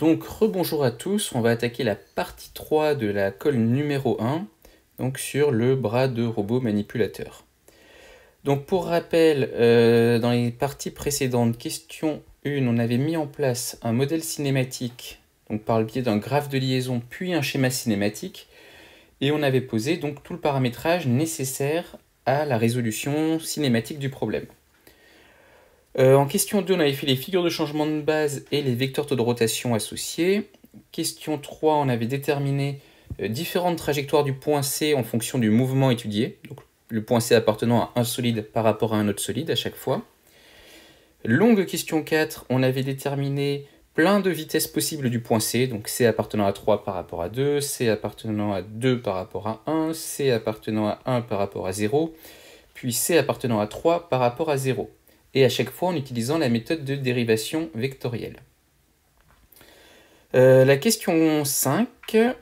Donc rebonjour à tous, on va attaquer la partie 3 de la colle numéro 1, donc sur le bras de robot manipulateur. Donc pour rappel, euh, dans les parties précédentes, question 1, on avait mis en place un modèle cinématique, donc par le biais d'un graphe de liaison puis un schéma cinématique, et on avait posé donc tout le paramétrage nécessaire à la résolution cinématique du problème. Euh, en question 2, on avait fait les figures de changement de base et les vecteurs taux de rotation associés. Question 3, on avait déterminé euh, différentes trajectoires du point C en fonction du mouvement étudié. Donc, le point C appartenant à un solide par rapport à un autre solide à chaque fois. Longue question 4, on avait déterminé plein de vitesses possibles du point C, donc C appartenant à 3 par rapport à 2, C appartenant à 2 par rapport à 1, C appartenant à 1 par rapport à 0, puis C appartenant à 3 par rapport à 0 et à chaque fois en utilisant la méthode de dérivation vectorielle. Euh, la question 5,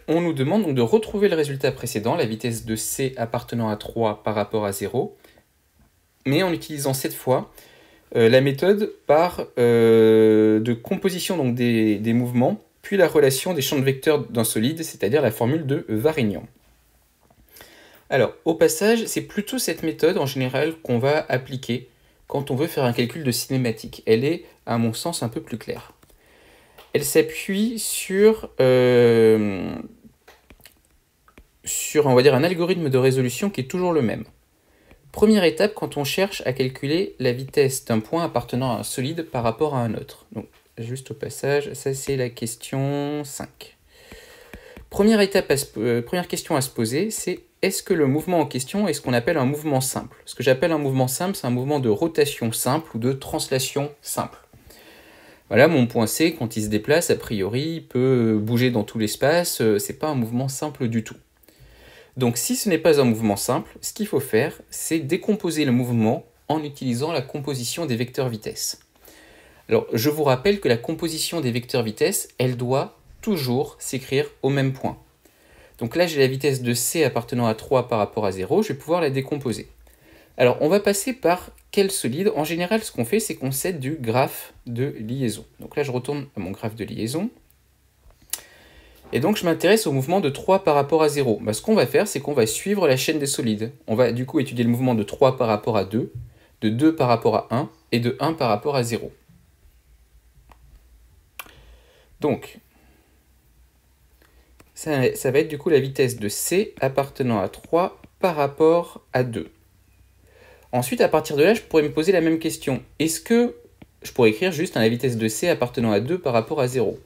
on nous demande de retrouver le résultat précédent, la vitesse de c appartenant à 3 par rapport à 0, mais en utilisant cette fois euh, la méthode par euh, de composition donc des, des, mouvements, puis la relation des champs de vecteurs d'un solide, c'est-à-dire la formule de Varignon. Alors, au passage, c'est plutôt cette méthode en général qu'on va appliquer quand on veut faire un calcul de cinématique. Elle est, à mon sens, un peu plus claire. Elle s'appuie sur, euh, sur, va dire, un algorithme de résolution qui est toujours le même. Première étape quand on cherche à calculer la vitesse d'un point appartenant à un solide par rapport à un autre. Donc, juste au passage, ça c'est la question 5. Première, étape euh, première question à se poser, c'est est-ce que le mouvement en question est ce qu'on appelle un mouvement simple Ce que j'appelle un mouvement simple, c'est un mouvement de rotation simple ou de translation simple. Voilà, mon point C, quand il se déplace, a priori, il peut euh, bouger dans tout l'espace, euh, c'est pas un mouvement simple du tout. Donc si ce n'est pas un mouvement simple, ce qu'il faut faire, c'est décomposer le mouvement en utilisant la composition des vecteurs vitesse. Alors, je vous rappelle que la composition des vecteurs vitesse, elle doit toujours s'écrire au même point. Donc là, j'ai la vitesse de c appartenant à 3 par rapport à 0, je vais pouvoir la décomposer. Alors, on va passer par quel solide En général, ce qu'on fait, c'est qu'on cède du graphe de liaison. Donc là, je retourne à mon graphe de liaison. Et donc, je m'intéresse au mouvement de 3 par rapport à 0. Bah, ce qu'on va faire, c'est qu'on va suivre la chaîne des solides. On va du coup étudier le mouvement de 3 par rapport à 2, de 2 par rapport à 1 et de 1 par rapport à 0. Donc, ça, va être du coup la vitesse de C appartenant à 3 par rapport à 2. Ensuite, à partir de là, je pourrais me poser la même question. Est-ce que je pourrais écrire juste la vitesse de c appartenant à 2 par rapport à 0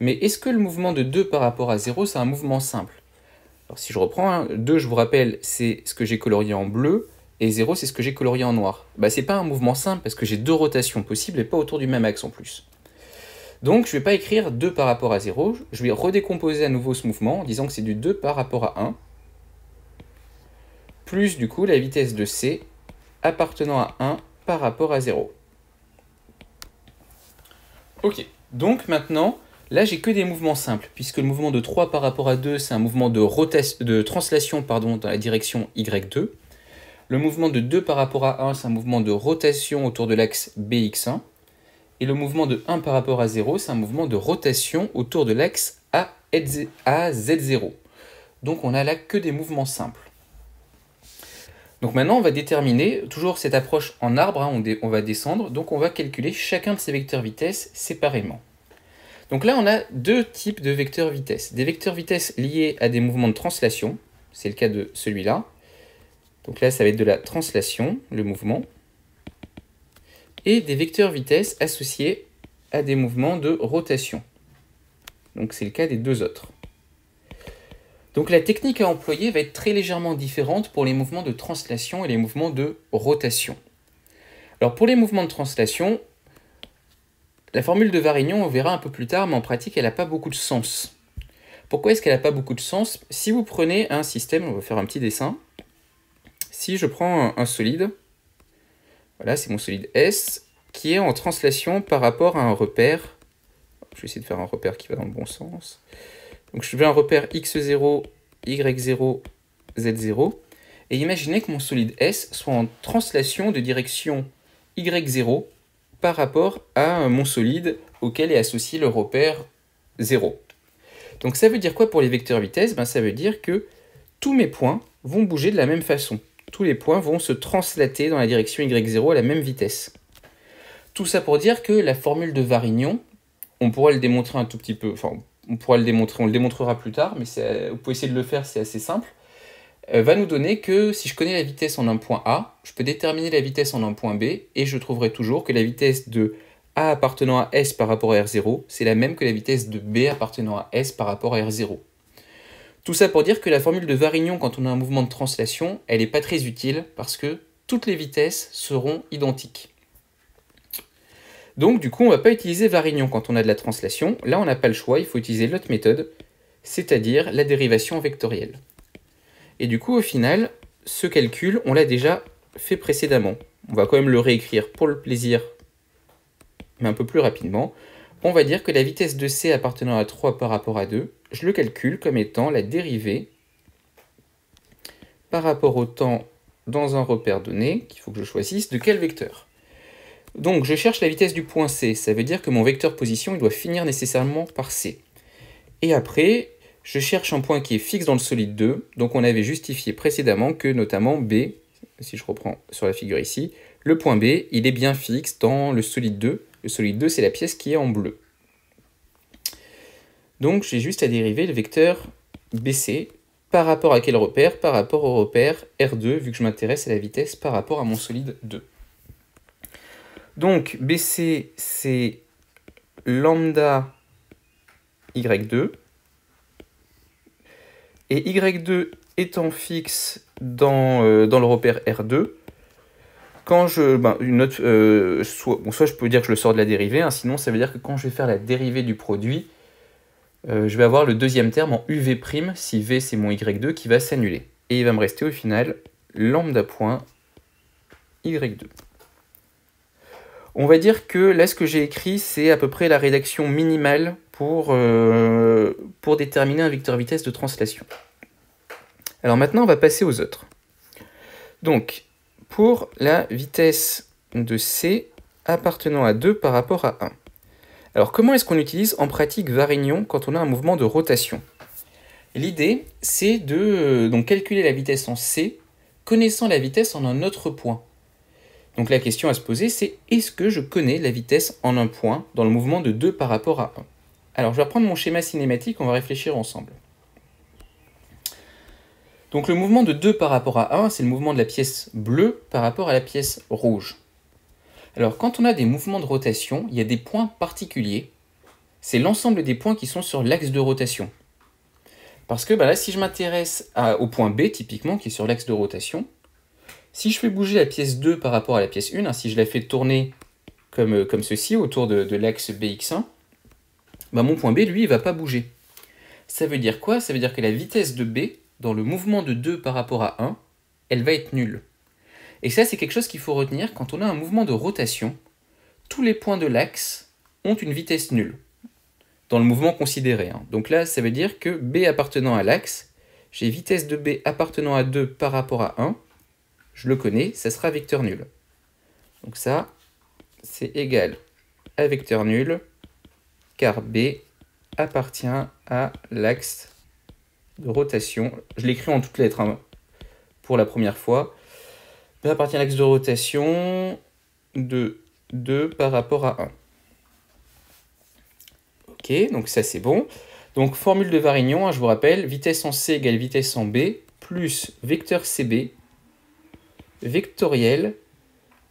Mais est-ce que le mouvement de 2 par rapport à 0, c'est un mouvement simple Alors si je reprends, 2, hein, je vous rappelle, c'est ce que j'ai colorié en bleu, et 0, c'est ce que j'ai colorié en noir. Bah, c'est pas un mouvement simple, parce que j'ai deux rotations possibles et pas autour du même axe en plus. Donc je ne vais pas écrire 2 par rapport à 0, je vais redécomposer à nouveau ce mouvement en disant que c'est du 2 par rapport à 1, plus du coup la vitesse de c appartenant à 1 par rapport à 0. Ok, donc maintenant, là j'ai que des mouvements simples, puisque le mouvement de 3 par rapport à 2, c'est un mouvement de, de translation pardon, dans la direction y2. Le mouvement de 2 par rapport à 1, c'est un mouvement de rotation autour de l'axe bx1. Et le mouvement de 1 par rapport à 0, c'est un mouvement de rotation autour de l'axe AZ0. Donc on n'a là que des mouvements simples. Donc maintenant, on va déterminer, toujours cette approche en arbre, hein, on, on, va descendre, donc on va calculer chacun de ces vecteurs vitesse séparément. Donc là, on a deux types de vecteurs vitesse. Des vecteurs vitesse liés à des mouvements de translation, c'est le cas de celui-là. Donc là, ça va être de la translation, le mouvement et des vecteurs vitesse associés à des mouvements de rotation. Donc c'est le cas des deux autres. Donc la technique à employer va être très légèrement différente pour les mouvements de translation et les mouvements de rotation. Alors pour les mouvements de translation, la formule de Varignon, on verra un peu plus tard, mais en pratique, elle n'a pas beaucoup de sens. Pourquoi est-ce qu'elle n'a pas beaucoup de sens Si vous prenez un système, on va faire un petit dessin. Si je prends un solide, voilà, c'est mon solide S qui est en translation par rapport à un repère. Je vais essayer de faire un repère qui va dans le bon sens. Donc je veux un repère X0, Y0, Z0. Et imaginez que mon solide S soit en translation de direction Y0 par rapport à mon solide auquel est associé le repère 0. Donc ça veut dire quoi pour les vecteurs vitesse ben, Ça veut dire que tous mes points vont bouger de la même façon tous les points vont se translater dans la direction y0 à la même vitesse. Tout ça pour dire que la formule de Varignon, on pourra le démontrer un tout petit peu, enfin on pourra le démontrer, on le démontrera plus tard, mais vous pouvez essayer de le faire, c'est assez simple, euh, va nous donner que si je connais la vitesse en un point A, je peux déterminer la vitesse en un point B, et je trouverai toujours que la vitesse de A appartenant à S par rapport à R0, c'est la même que la vitesse de B appartenant à S par rapport à R0. Tout ça pour dire que la formule de Varignon quand on a un mouvement de translation, elle n'est pas très utile parce que toutes les vitesses seront identiques. Donc du coup, on ne va pas utiliser Varignon quand on a de la translation. Là, on n'a pas le choix, il faut utiliser l'autre méthode, c'est-à-dire la dérivation vectorielle. Et du coup, au final, ce calcul, on l'a déjà fait précédemment. On va quand même le réécrire pour le plaisir, mais un peu plus rapidement. On va dire que la vitesse de C appartenant à 3 par rapport à 2 je le calcule comme étant la dérivée par rapport au temps dans un repère donné, qu'il faut que je choisisse, de quel vecteur. Donc je cherche la vitesse du point C, ça veut dire que mon vecteur position il doit finir nécessairement par C. Et après, je cherche un point qui est fixe dans le solide 2, donc on avait justifié précédemment que notamment B, si je reprends sur la figure ici, le point B, il est bien fixe dans le solide 2. Le solide 2, c'est la pièce qui est en bleu. Donc j'ai juste à dériver le vecteur BC par rapport à quel repère Par rapport au repère R2, vu que je m'intéresse à la vitesse par rapport à mon solide 2. Donc BC, c'est lambda Y2. Et Y2 étant fixe dans, euh, le repère R2, quand je. Ben, une autre, euh, soit, bon, soit je peux dire que je le sors de la dérivée, hein, sinon ça veut dire que quand je vais faire la dérivée du produit, euh, je vais avoir le deuxième terme en UV' si V c'est mon Y2 qui va s'annuler. Et il va me rester au final lambda point Y2. On va dire que là ce que j'ai écrit c'est à peu près la rédaction minimale pour, euh, pour déterminer un vecteur vitesse de translation. Alors maintenant on va passer aux autres. Donc pour la vitesse de C appartenant à 2 par rapport à 1. Alors comment est-ce qu'on utilise en pratique Varignon quand on a un mouvement de rotation L'idée, c'est de euh, calculer la vitesse en c, connaissant la vitesse en un autre point. Donc la question à se poser, c'est est-ce que je connais la vitesse en un point dans le mouvement de 2 par rapport à 1 Alors je vais reprendre mon schéma cinématique, on va réfléchir ensemble. Donc le mouvement de 2 par rapport à 1, c'est le mouvement de la pièce bleue par rapport à la pièce rouge. Alors quand on a des mouvements de rotation, il y a des points particuliers. C'est l'ensemble des points qui sont sur l'axe de rotation. Parce que bah là, si je m'intéresse au point B, typiquement, qui est sur l'axe de rotation, si je fais bouger la pièce 2 par rapport à la pièce 1, hein, si je la fais tourner comme, euh, comme ceci, autour de, l'axe BX1, bah, mon point B, lui, il ne va pas bouger. Ça veut dire quoi Ça veut dire que la vitesse de B, dans le mouvement de 2 par rapport à 1, elle va être nulle. Et ça, c'est quelque chose qu'il faut retenir. Quand on a un mouvement de rotation, tous les points de l'axe ont une vitesse nulle dans le mouvement considéré. Hein. Donc là, ça veut dire que B appartenant à l'axe, j'ai vitesse de B appartenant à 2 par rapport à 1. Je le connais, ça sera vecteur nul. Donc ça, c'est égal à vecteur nul, car B appartient à l'axe de rotation. Je l'écris en toutes lettres hein, pour la première fois appartient à l'axe de rotation de 2 par rapport à 1. Ok, donc ça c'est bon. Donc formule de Varignon, hein, je vous rappelle, vitesse en C égale vitesse en B plus vecteur CB vectoriel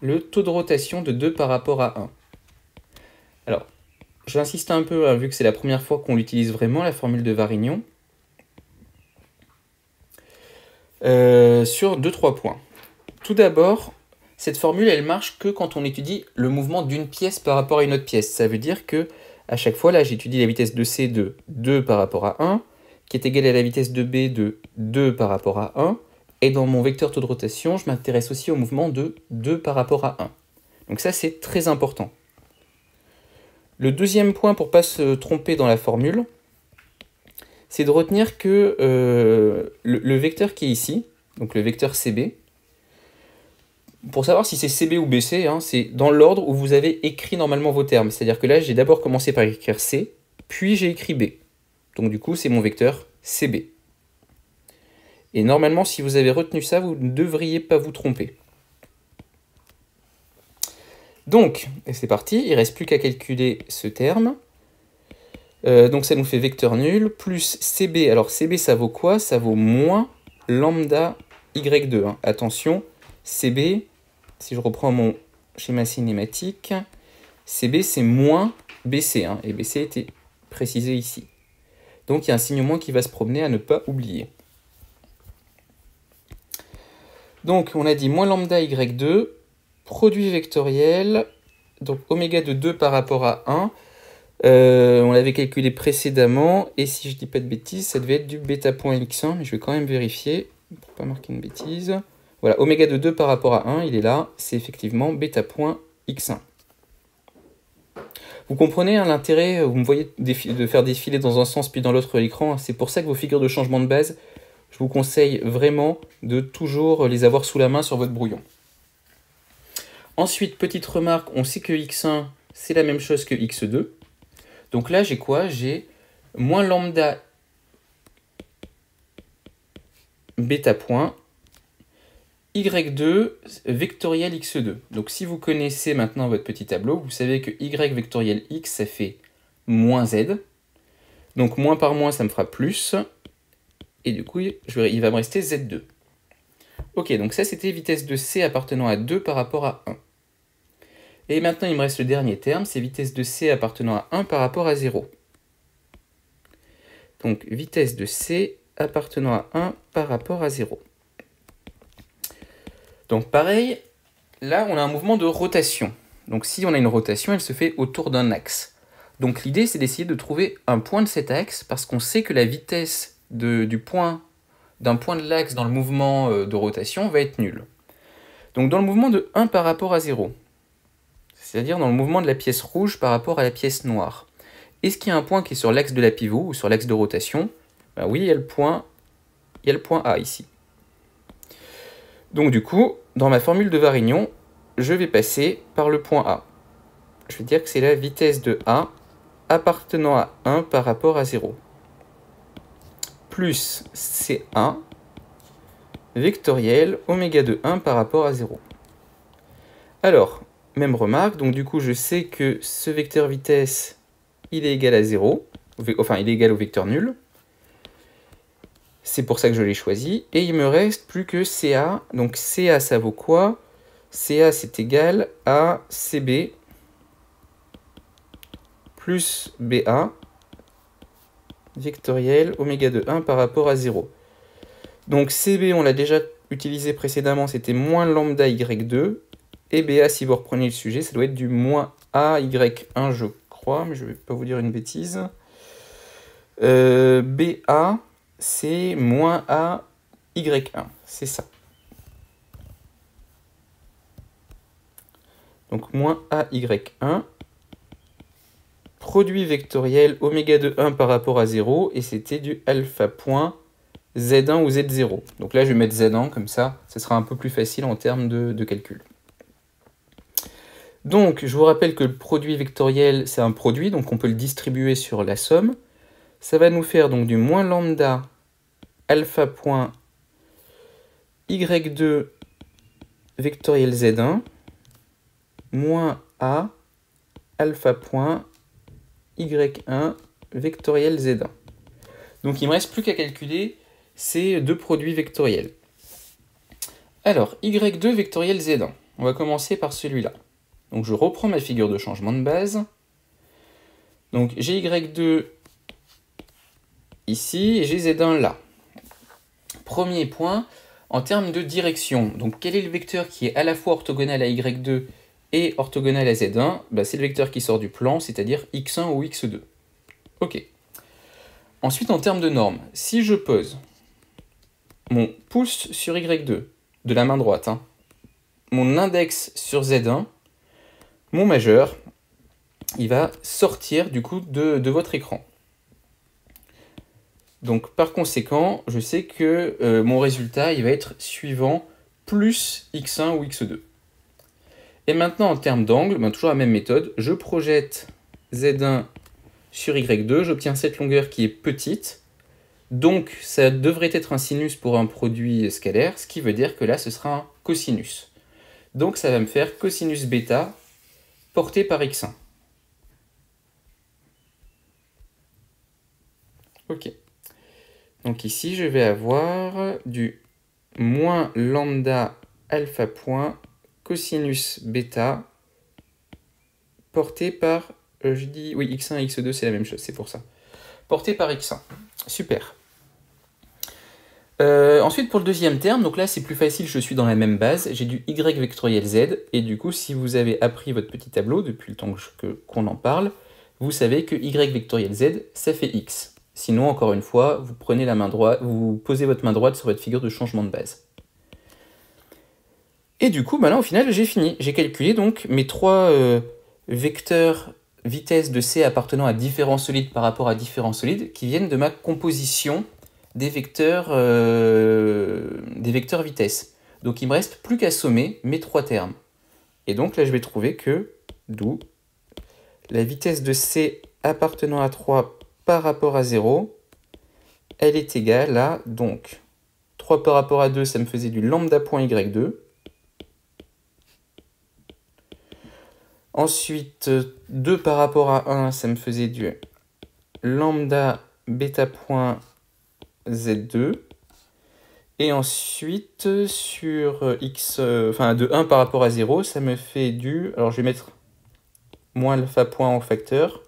le taux de rotation de 2 par rapport à 1. Alors, j'insiste un peu, hein, vu que c'est la première fois qu'on l'utilise vraiment, la formule de Varignon, euh, sur 2-3 points. Tout d'abord, cette formule, elle marche que quand on étudie le mouvement d'une pièce par rapport à une autre pièce. Ça veut dire que à chaque fois, là, j'étudie la vitesse de C de 2 par rapport à 1, qui est égale à la vitesse de B de 2 par rapport à 1. Et dans mon vecteur taux de rotation, je m'intéresse aussi au mouvement de 2 par rapport à 1. Donc ça, c'est très important. Le deuxième point pour ne pas se tromper dans la formule, c'est de retenir que euh, le, vecteur qui est ici, donc le vecteur CB, pour savoir si c'est CB ou BC, hein, c'est dans l'ordre où vous avez écrit normalement vos termes. C'est-à-dire que là, j'ai d'abord commencé par écrire C, puis j'ai écrit B. Donc du coup, c'est mon vecteur CB. Et normalement, si vous avez retenu ça, vous ne devriez pas vous tromper. Donc, c'est parti, il reste plus qu'à calculer ce terme. Euh, donc ça nous fait vecteur nul plus CB. Alors CB, ça vaut quoi Ça vaut moins lambda Y2. Hein. Attention, CB, si je reprends mon schéma cinématique, CB c'est moins BC, hein, et BC était précisé ici. Donc il y a un signe moins qui va se promener à ne pas oublier. Donc on a dit moins lambda y2, produit vectoriel, donc oméga de 2 par rapport à 1. Euh, on l'avait calculé précédemment, et si je dis pas de bêtises, ça devait être du bêta 1 mais je vais quand même vérifier, pour pas marquer une bêtise. Voilà, oméga de 2 par rapport à 1, il est là, c'est effectivement bêta point x1. Vous comprenez hein, l'intérêt, euh, vous me voyez de faire défiler dans un sens puis dans l'autre l'écran, hein, c'est pour ça que vos figures de changement de base, je vous conseille vraiment de toujours les avoir sous la main sur votre brouillon. Ensuite, petite remarque, on sait que x1, c'est la même chose que x2. Donc là, j'ai quoi J'ai moins lambda bêta point y2 vectoriel x2. Donc si vous connaissez maintenant votre petit tableau, vous savez que y vectoriel x, ça fait moins z. Donc moins par moins, ça me fera plus. Et du coup, il va me rester z2. Ok, donc ça c'était vitesse de c appartenant à 2 par rapport à 1. Et maintenant, il me reste le dernier terme, c'est vitesse de c appartenant à 1 par rapport à 0. Donc vitesse de c appartenant à 1 par rapport à 0. Donc pareil, là on a un mouvement de rotation. Donc si on a une rotation, elle se fait autour d'un axe. Donc l'idée c'est d'essayer de trouver un point de cet axe parce qu'on sait que la vitesse de, du point d'un point de l'axe dans le mouvement euh, de rotation va être nulle. Donc dans le mouvement de 1 par rapport à 0, c'est-à-dire dans le mouvement de la pièce rouge par rapport à la pièce noire, est-ce qu'il y a un point qui est sur l'axe de la pivot ou sur l'axe de rotation ben Oui, il y, a le point, il y a le point A ici. Donc du coup, dans ma formule de Varignon, je vais passer par le point A. Je vais dire que c'est la vitesse de A appartenant à 1 par rapport à 0. Plus C1 vectoriel oméga de 1 par rapport à 0. Alors, même remarque, donc du coup je sais que ce vecteur vitesse, il est égal à 0, enfin il est égal au vecteur nul. C'est pour ça que je l'ai choisi. Et il me reste plus que CA. Donc CA, ça vaut quoi CA, c'est égal à CB plus BA vectoriel oméga de 1 par rapport à 0. Donc CB, on l'a déjà utilisé précédemment, c'était moins lambda Y2. Et BA, si vous reprenez le sujet, ça doit être du moins AY1, je crois, mais je ne vais pas vous dire une bêtise. Euh, BA, c'est moins ay Y1. C'est ça. Donc moins A Y1. Produit vectoriel oméga de 1 par rapport à 0. Et c'était du alpha point Z1 ou Z0. Donc là, je vais mettre Z1 comme ça. Ce sera un peu plus facile en termes de calcul. Donc, je vous rappelle que le produit vectoriel, c'est un produit, donc on peut le distribuer sur la somme. Ça va nous faire donc du moins lambda alpha point y2 vectoriel z1 moins a alpha point y1 vectoriel z1. Donc il ne me reste plus qu'à calculer ces deux produits vectoriels. Alors, y2 vectoriel z1. On va commencer par celui-là. Donc je reprends ma figure de changement de base. Donc j'ai y2 ici et Z1 là. Premier point, en termes de direction, donc quel est le vecteur qui est à la fois orthogonal à y2 et orthogonal à z1 bah, C'est le vecteur qui sort du plan, c'est-à-dire x1 ou x2. Ok. Ensuite, en termes de normes, si je pose mon pouce sur y2 de la main droite, hein, mon index sur z1, mon majeur, il va sortir du coup de votre écran. Donc par conséquent, je sais que euh, mon résultat, il va être suivant plus x1 ou x2. Et maintenant, en termes d'angle, ben, toujours la même méthode, je projette z1 sur y2, j'obtiens cette longueur qui est petite, donc ça devrait être un sinus pour un produit scalaire, ce qui veut dire que là, ce sera un cosinus. Donc ça va me faire cosinus bêta porté par x1. Ok. Donc ici, je vais avoir du moins lambda alpha point cosinus bêta porté par, euh, je dis, oui, x1 et x2, c'est la même chose, c'est pour ça. Porté par x1. Super. Euh, ensuite, pour le deuxième terme, donc là c'est plus facile, je suis dans la même base, j'ai du y vectoriel z, et du coup, si vous avez appris votre petit tableau depuis le temps qu'on en parle, vous savez que y vectoriel z, ça fait x. Sinon, encore une fois, vous prenez la main droite, vous posez votre main droite sur votre figure de changement de base. Et du coup, bah au final, j'ai fini. J'ai calculé donc mes trois euh, vecteurs vitesse de C appartenant à différents solides par rapport à différents solides qui viennent de ma composition des vecteurs, euh, des vecteurs vitesse. Donc il me reste plus qu'à sommer mes trois termes. Et donc là, je vais trouver que, d'où, la vitesse de C appartenant à 3 par rapport à 0, elle est égale à, donc, 3 par rapport à 2, ça me faisait du lambda point y2. Ensuite, 2 par rapport à 1, ça me faisait du lambda bêta point z2. Et ensuite, sur x, enfin de 1 par rapport à 0, ça me fait du, alors je vais mettre moins alpha point en facteur,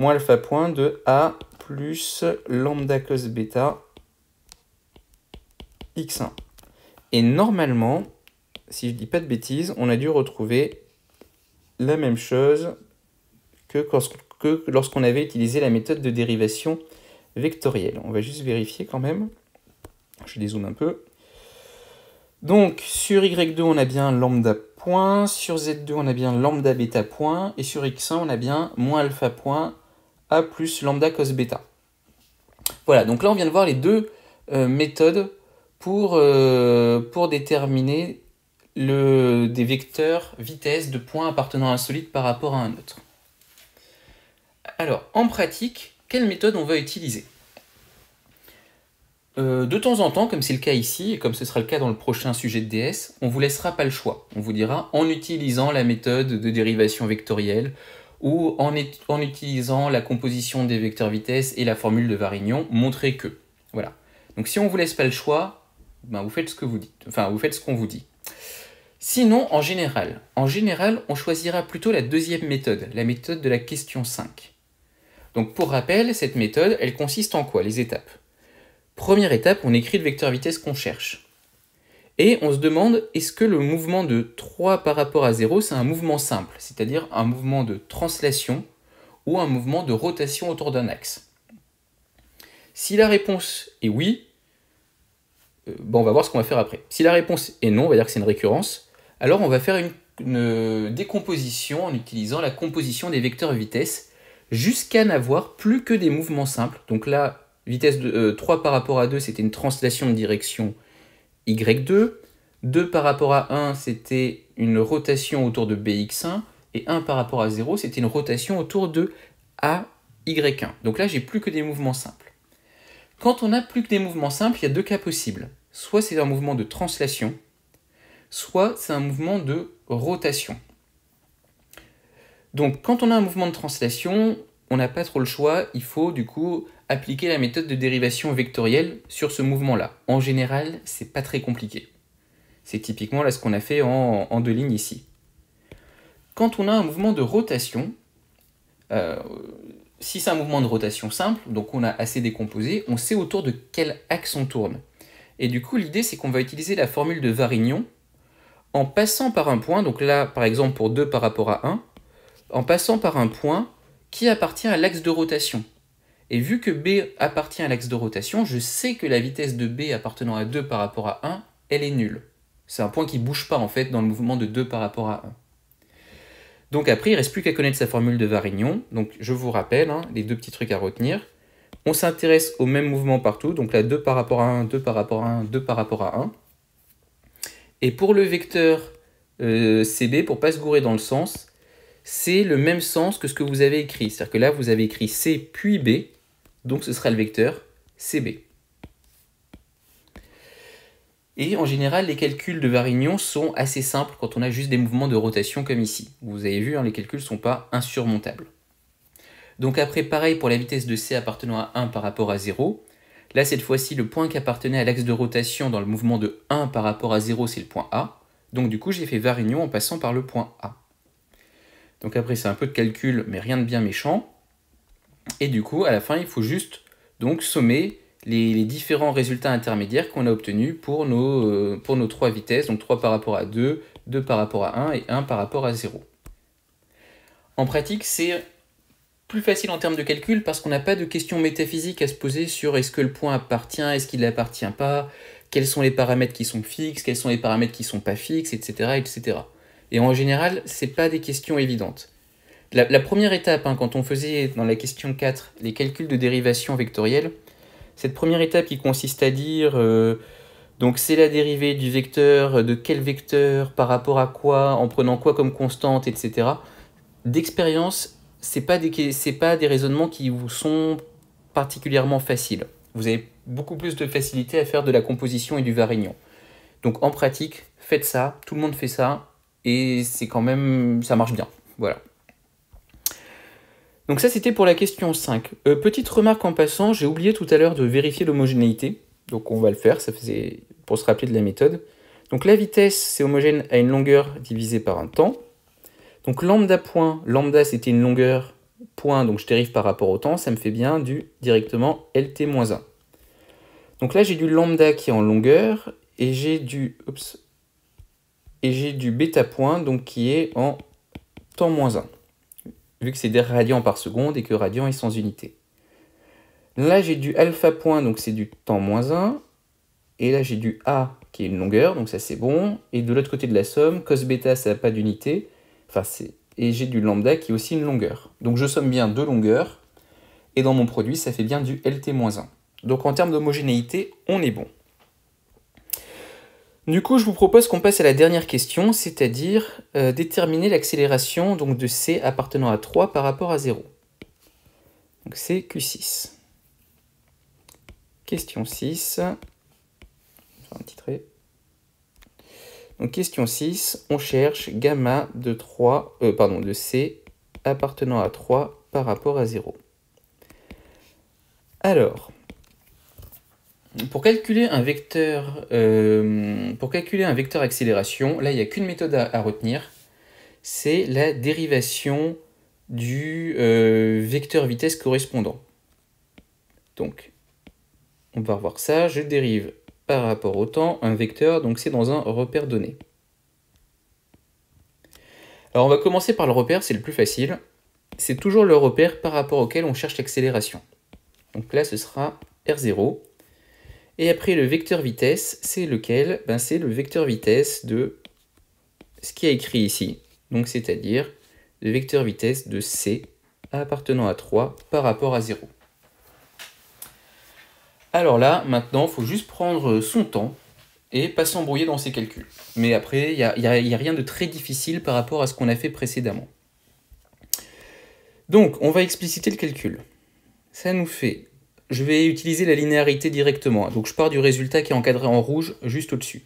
moins alpha point de A plus lambda cos bêta x1. Et normalement, si je dis pas de bêtises, on a dû retrouver la même chose que lorsqu'on avait utilisé la méthode de dérivation vectorielle. On va juste vérifier quand même. Je dézoome un peu. Donc sur y2 on a bien lambda point, sur z2 on a bien lambda bêta point, et sur x1 on a bien moins alpha point a plus lambda cos bêta. Voilà, donc là on vient de voir les deux euh, méthodes pour, euh, pour déterminer le, des vecteurs vitesse de points appartenant à un solide par rapport à un autre. Alors, en pratique, quelle méthode on va utiliser euh, De temps en temps, comme c'est le cas ici, et comme ce sera le cas dans le prochain sujet de DS, on vous laissera pas le choix. On vous dira, en utilisant la méthode de dérivation vectorielle, ou en, utilisant la composition des vecteurs vitesse et la formule de Varignon, montrer que. Voilà. Donc si on ne vous laisse pas le choix, ben vous faites ce que vous dites. Enfin, vous faites ce qu'on vous dit. Sinon, en général, en général, on choisira plutôt la deuxième méthode, la méthode de la question 5. Donc pour rappel, cette méthode, elle consiste en quoi Les étapes. Première étape, on écrit le vecteur vitesse qu'on cherche. Et on se demande, est-ce que le mouvement de 3 par rapport à 0, c'est un mouvement simple, c'est-à-dire un mouvement de translation ou un mouvement de rotation autour d'un axe Si la réponse est oui, euh, bon, on va voir ce qu'on va faire après. Si la réponse est non, on va dire que c'est une récurrence, alors on va faire une, décomposition en utilisant la composition des vecteurs vitesse jusqu'à n'avoir plus que des mouvements simples. Donc là, vitesse de, 3 euh, par rapport à 2, c'était une translation de direction y2. 2 par rapport à 1, c'était une rotation autour de bx1. Et 1 par rapport à 0, c'était une rotation autour de ay1. Donc là, j'ai plus que des mouvements simples. Quand on n'a plus que des mouvements simples, il y a deux cas possibles. Soit c'est un mouvement de translation, soit c'est un mouvement de rotation. Donc quand on a un mouvement de translation, on n'a pas trop le choix, il faut du coup appliquer la méthode de dérivation vectorielle sur ce mouvement-là. En général, c'est pas très compliqué. C'est typiquement là ce qu'on a fait en, deux lignes ici. Quand on a un mouvement de rotation, euh, si c'est un mouvement de rotation simple, donc on a assez décomposé, on sait autour de quel axe on tourne. Et du coup, l'idée, c'est qu'on va utiliser la formule de Varignon en passant par un point, donc là, par exemple, pour 2 par rapport à 1, en passant par un point qui appartient à l'axe de rotation. Et vu que B appartient à l'axe de rotation, je sais que la vitesse de B appartenant à 2 par rapport à 1, elle est nulle. C'est un point qui ne bouge pas en fait dans le mouvement de 2 par rapport à 1. Donc après, il ne reste plus qu'à connaître sa formule de Varignon. Donc je vous rappelle, hein, les deux petits trucs à retenir. On s'intéresse au même mouvement partout, donc là 2 par rapport à 1, 2 par rapport à 1, 2 par rapport à 1. Et pour le vecteur euh, CB, pour ne pas se gourer dans le sens, c'est le même sens que ce que vous avez écrit. C'est-à-dire que là, vous avez écrit C puis B, donc ce sera le vecteur CB. Et en général, les calculs de Varignon sont assez simples quand on a juste des mouvements de rotation comme ici. Vous avez vu, hein, les calculs ne sont pas insurmontables. Donc après, pareil pour la vitesse de C appartenant à 1 par rapport à 0. Là, cette fois-ci, le point qui appartenait à l'axe de rotation dans le mouvement de 1 par rapport à 0, c'est le point A. Donc du coup, j'ai fait Varignon en passant par le point A. Donc après, c'est un peu de calcul, mais rien de bien méchant. Et du coup, à la fin, il faut juste donc sommer les, différents résultats intermédiaires qu'on a obtenus pour nos, euh, pour nos trois vitesses, donc 3 par rapport à 2, 2 par rapport à 1 et 1 par rapport à 0. En pratique, c'est plus facile en termes de calcul parce qu'on n'a pas de questions métaphysiques à se poser sur est-ce que le point appartient, est-ce qu'il n'appartient pas, quels sont les paramètres qui sont fixes, quels sont les paramètres qui ne sont pas fixes, etc. etc. Et en général, c'est pas des questions évidentes. La, première étape, hein, quand on faisait dans la question 4 les calculs de dérivation vectorielle, cette première étape qui consiste à dire euh, donc c'est la dérivée du vecteur, euh, de quel vecteur, par rapport à quoi, en prenant quoi comme constante, etc. D'expérience, c'est pas des c'est pas des raisonnements qui vous sont particulièrement faciles. Vous avez beaucoup plus de facilité à faire de la composition et du varignon. Donc en pratique, faites ça, tout le monde fait ça, et c'est quand même. ça marche bien. Voilà. Donc ça c'était pour la question 5. Euh, petite remarque en passant, j'ai oublié tout à l'heure de vérifier l'homogénéité. Donc on va le faire, ça faisait pour se rappeler de la méthode. Donc la vitesse, c'est homogène à une longueur divisée par un temps. Donc lambda point, lambda c'était une longueur point, donc je dérive par rapport au temps, ça me fait bien du directement LT-1. Donc là j'ai du lambda qui est en longueur, et j'ai du et j'ai du bêta point donc qui est en temps moins 1, vu que c'est des radians par seconde et que radian est sans unité. Là j'ai du alpha point donc c'est du temps moins 1, et là j'ai du a qui est une longueur, donc ça c'est bon, et de l'autre côté de la somme, cos bêta ça n'a pas d'unité, enfin et j'ai du lambda qui est aussi une longueur. Donc je somme bien deux longueurs, et dans mon produit ça fait bien du LT-1. moins Donc en termes d'homogénéité, on est bon. Du coup, je vous propose qu'on passe à la dernière question, c'est-à-dire euh, déterminer l'accélération donc de C appartenant à 3 par rapport à 0. Donc c'est Q6. Question 6. titré. Donc question 6, on cherche gamma de 3, euh, pardon, de C appartenant à 3 par rapport à 0. Alors, pour calculer un vecteur, euh, pour calculer un vecteur accélération, là, il n'y a qu'une méthode à, retenir, c'est la dérivation du euh, vecteur vitesse correspondant. Donc, on va revoir ça. Je dérive par rapport au temps un vecteur, donc c'est dans un repère donné. Alors, on va commencer par le repère, c'est le plus facile. C'est toujours le repère par rapport auquel on cherche l'accélération. Donc là, ce sera R0 et après le vecteur vitesse, c'est lequel ben, C'est le vecteur vitesse de ce qui est écrit ici. Donc c'est-à-dire le vecteur vitesse de C appartenant à 3 par rapport à 0. Alors là, maintenant, il faut juste prendre son temps et pas s'embrouiller dans ses calculs. Mais après, il n'y a rien de très difficile par rapport à ce qu'on a fait précédemment. Donc, on va expliciter le calcul. Ça nous fait je vais utiliser la linéarité directement. Donc je pars du résultat qui est encadré en rouge juste au-dessus.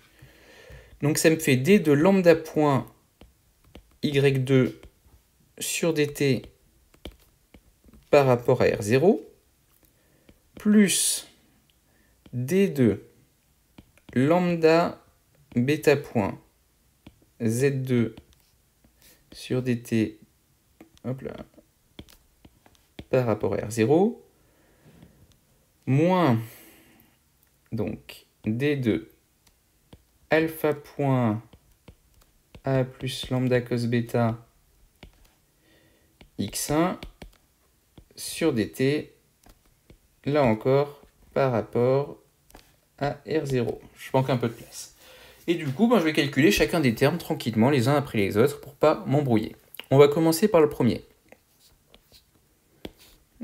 Donc ça me fait d de lambda point y2 sur dt par rapport à r0 plus d2 lambda bêta point z2 sur dt par rapport à r0 moins donc D2 alpha point A plus lambda cos bêta x1 sur dt, là encore, par rapport à R0. Je manque un peu de place. Et du coup, ben, je vais calculer chacun des termes tranquillement, les uns après les autres, pour pas m'embrouiller. On va commencer par le premier.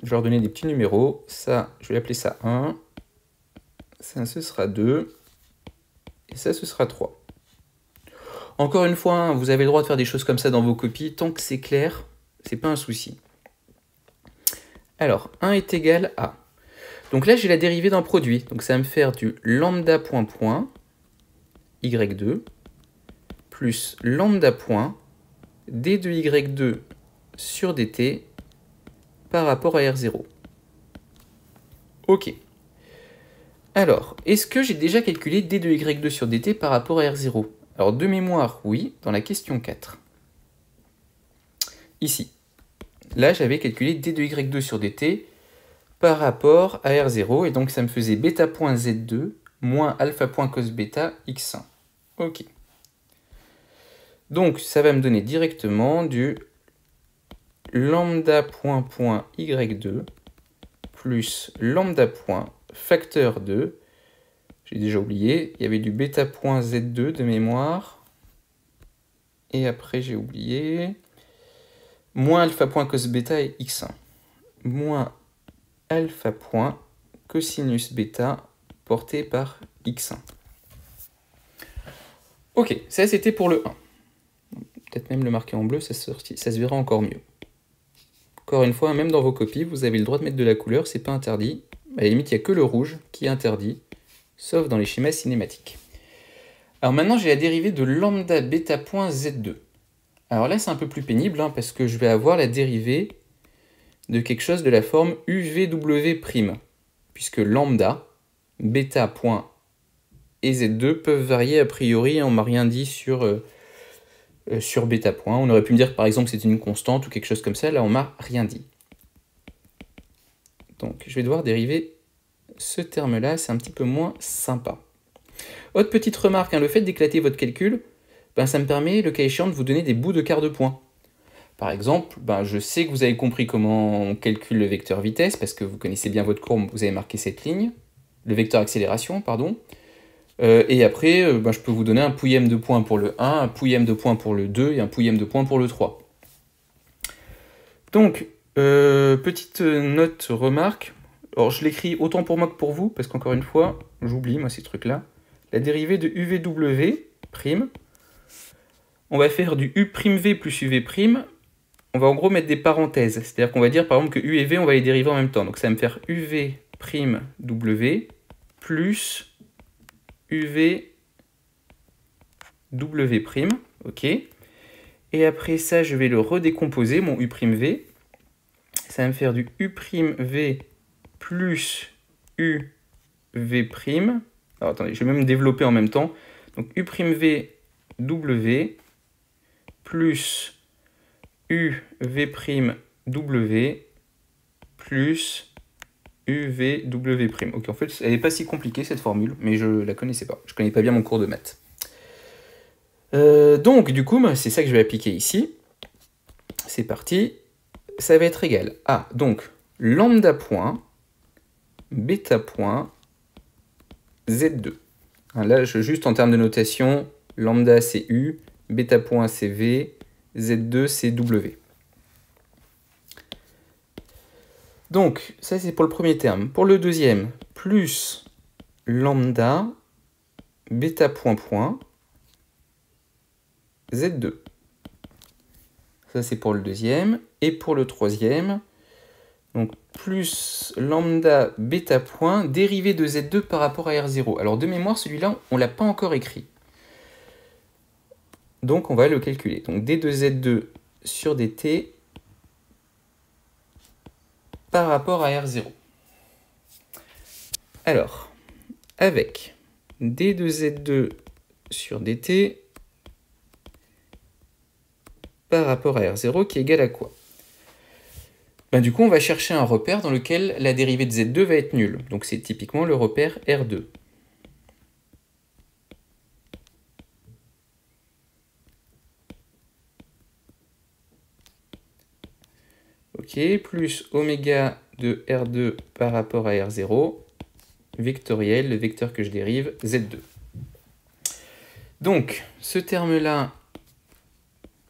Je vais leur donner des petits numéros. Ça, je vais appeler ça 1. Ça, ce sera 2. Et ça, ce sera 3. Encore une fois, hein, vous avez le droit de faire des choses comme ça dans vos copies. Tant que c'est clair, c'est pas un souci. Alors, 1 est égal à... Donc là, j'ai la dérivée d'un produit. Donc ça va me faire du lambda point point y2 plus lambda point d y2 sur dt par rapport à R0. Ok. Alors, est-ce que j'ai déjà calculé d2y2 sur dt par rapport à r0 Alors, de mémoire, oui, dans la question 4. Ici. Là, j'avais calculé d2y2 sur dt par rapport à r0, et donc ça me faisait bêtaz 2 moins alpha x1. Ok. Donc, ça va me donner directement du lambda point 2 plus lambda point facteur 2. J'ai déjà oublié, il y avait du bêta point z2 de mémoire. Et après j'ai oublié. Moins alpha point et x1. Moins alpha point bêta porté par x1. Ok, ça c'était pour le 1. Peut-être même le marquer en bleu, ça se verra encore mieux. Encore une fois, même dans vos copies, vous avez le droit de mettre de la couleur, c'est pas interdit. À la limite, il n'y a que le rouge qui est interdit, sauf dans les schémas cinématiques. Alors maintenant, j'ai la dérivée de lambda bêta point z2. Alors là, c'est un peu plus pénible, hein, parce que je vais avoir la dérivée de quelque chose de la forme uvw', puisque lambda, bêta point et z2 peuvent varier a priori, on m'a rien dit sur... Euh, euh, sur bêta point. On aurait pu me dire par exemple que c'est une constante ou quelque chose comme ça. Là, on m'a rien dit. Donc, je vais devoir dériver ce terme-là. C'est un petit peu moins sympa. Autre petite remarque, hein. le fait d'éclater votre calcul, ben, ça me permet, le cas échéant, de vous donner des bouts de quart de point. Par exemple, ben, je sais que vous avez compris comment on calcule le vecteur vitesse, parce que vous connaissez bien votre courbe, vous avez marqué cette ligne, le vecteur accélération, pardon. Euh, et après, euh, bah, je peux vous donner un pouillème de points pour le 1, un pouillème de points pour le 2 et un pouillème de points pour le 3. Donc, euh, petite note, remarque. Alors, je l'écris autant pour moi que pour vous, parce qu'encore une fois, j'oublie, moi, ces trucs-là. La dérivée de UVW, prime, on va faire du U'V plus UV prime. On va en gros mettre des parenthèses. C'est-à-dire qu'on va dire, par exemple, que U et V, on va les dériver en même temps. Donc, ça va me faire UV prime W plus UV W', ok. Et après ça, je vais le redécomposer, mon U'V. Ça va me faire du U'V plus UV'. Alors attendez, je vais même développer en même temps. Donc U'V W plus UV'W W plus UVW'. Ok, en fait, elle n'est pas si compliquée cette formule, mais je la connaissais pas. Je connais pas bien mon cours de maths. Euh, donc, du coup, c'est ça que je vais appliquer ici. C'est parti. Ça va être égal à, donc, lambda point, bêta point, Z2. Hein, là, juste en termes de notation, lambda c'est U, bêta point c'est V, Z2 c'est W. Donc, ça c'est pour le premier terme. Pour le deuxième, plus lambda bêta point point z2. Ça c'est pour le deuxième. Et pour le troisième, donc plus lambda bêta point dérivé de z2 par rapport à r0. Alors de mémoire, celui-là, on ne l'a pas encore écrit. Donc on va le calculer. Donc d 2 z2 sur dt par rapport à R0. Alors, avec D2Z2 sur DT par rapport à R0 qui est égal à quoi ben, Du coup, on va chercher un repère dans lequel la dérivée de Z2 va être nulle. Donc c'est typiquement le repère R2. plus oméga de R2 par rapport à R0 vectoriel, le vecteur que je dérive, Z2. Donc, ce terme-là,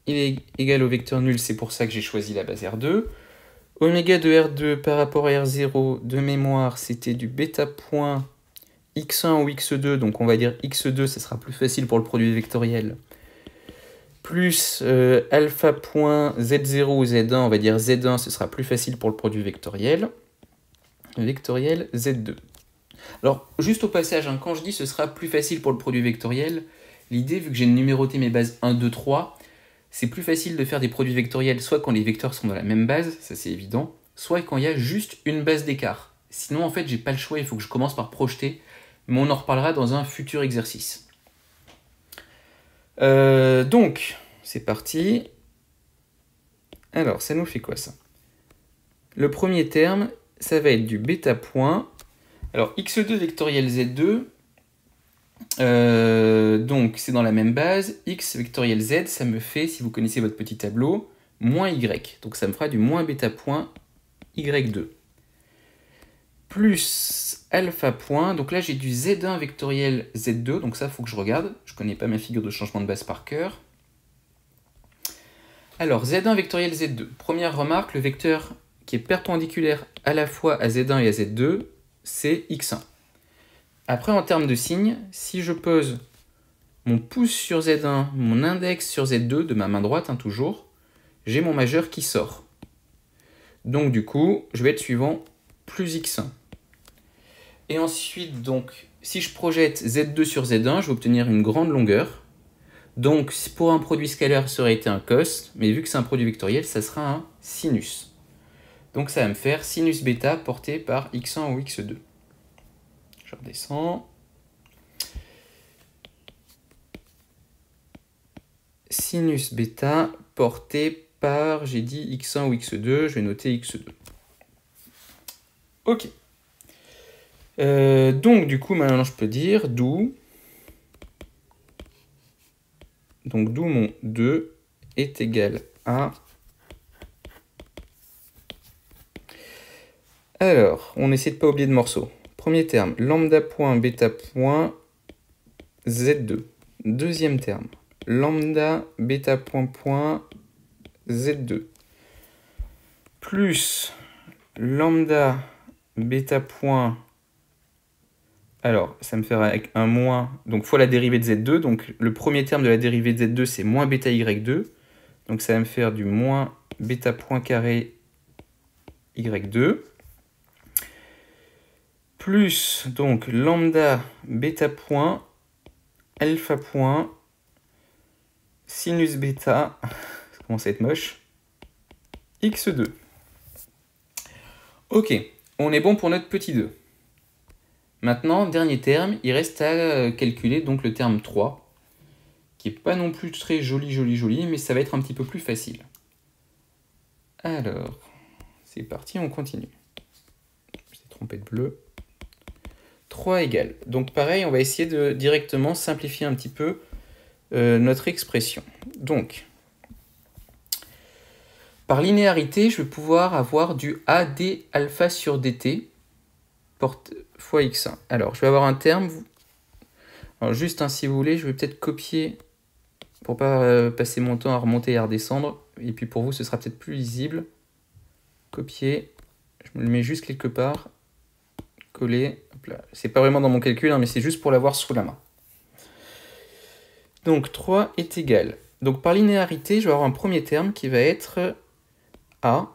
il est égal au vecteur nul, c'est pour ça que j'ai choisi la base R2. Oméga de R2 par rapport à R0 de mémoire, c'était du bêta point x1 ou x2, donc on va dire x2, ça sera plus facile pour le produit vectoriel, plus alphaz euh, alpha point z0 ou z1, on va dire z1, ce sera plus facile pour le produit vectoriel. Vectoriel z2. Alors, juste au passage, hein, quand je dis ce sera plus facile pour le produit vectoriel, l'idée, vu que j'ai numéroté mes bases 1, 2, 3, c'est plus facile de faire des produits vectoriels soit quand les vecteurs sont dans la même base, ça c'est évident, soit quand il y a juste une base d'écart. Sinon, en fait, j'ai pas le choix, il faut que je commence par projeter, mais on en reparlera dans un futur exercice. Euh, donc, c'est parti. Alors, ça nous fait quoi ça Le premier terme, ça va être du bêta point. Alors, x2 vectoriel z2, euh, donc c'est dans la même base, x vectoriel z, ça me fait, si vous connaissez votre petit tableau, moins y. Donc ça me fera du moins bêta point y2 plus alpha point. Donc là, j'ai du Z1 vectoriel Z2, donc ça, faut que je regarde. Je connais pas ma figure de changement de base par cœur. Alors, Z1 vectoriel Z2. Première remarque, le vecteur qui est perpendiculaire à la fois à Z1 et à Z2, c'est X1. Après, en termes de signes, si je pose mon pouce sur Z1, mon index sur Z2 de ma main droite, hein, toujours, j'ai mon majeur qui sort. Donc du coup, je vais être suivant plus X1. Et ensuite, donc, si je projette Z2 sur Z1, je vais obtenir une grande longueur. Donc, pour un produit scalaire, ça aurait été un cos, mais vu que c'est un produit vectoriel, ça sera un sinus. Donc, ça va me faire sinus bêta porté par x1 ou x2. Je redescends. Sinus bêta porté par, j'ai dit x1 ou x2, je vais noter x2. Ok. Euh, donc, du coup, maintenant, je peux dire d'où... Donc, d'où mon 2 est égal à... Alors, on essaie de pas oublier de morceaux. Premier terme, lambda point, point, z2. Deuxième terme, lambda, bêta point point, z2. Plus lambda, bêta point, alors, ça me fera avec un moins, donc fois la dérivée de z2. Donc, le premier terme de la dérivée de z2, c'est moins bêta y2. Donc, ça va me faire du moins bêta point carré y2. Plus, donc, lambda bêta point, alpha point, sinus bêta, ça commence à être moche, x2. Ok, on est bon pour notre petit 2. Maintenant, dernier terme, il reste à euh, calculer donc le terme 3, qui n'est pas non plus très joli, joli, joli, mais ça va être un petit peu plus facile. Alors, c'est parti, on continue. Je vais trompé de bleu. 3 égale. Donc pareil, on va essayer de directement simplifier un petit peu euh, notre expression. Donc, par linéarité, je vais pouvoir avoir du AD alpha sur DT, porte, fois x1. Alors, je vais avoir un terme. juste, un si vous voulez, je vais peut-être copier pour pas euh, passer mon temps à remonter et à redescendre. Et puis pour vous, ce sera peut-être plus lisible. Copier. Je me le mets juste quelque part. Coller. C'est pas vraiment dans mon calcul, hein, mais c'est juste pour l'avoir sous la main. Donc 3 est égal. Donc par linéarité, je vais avoir un premier terme qui va être A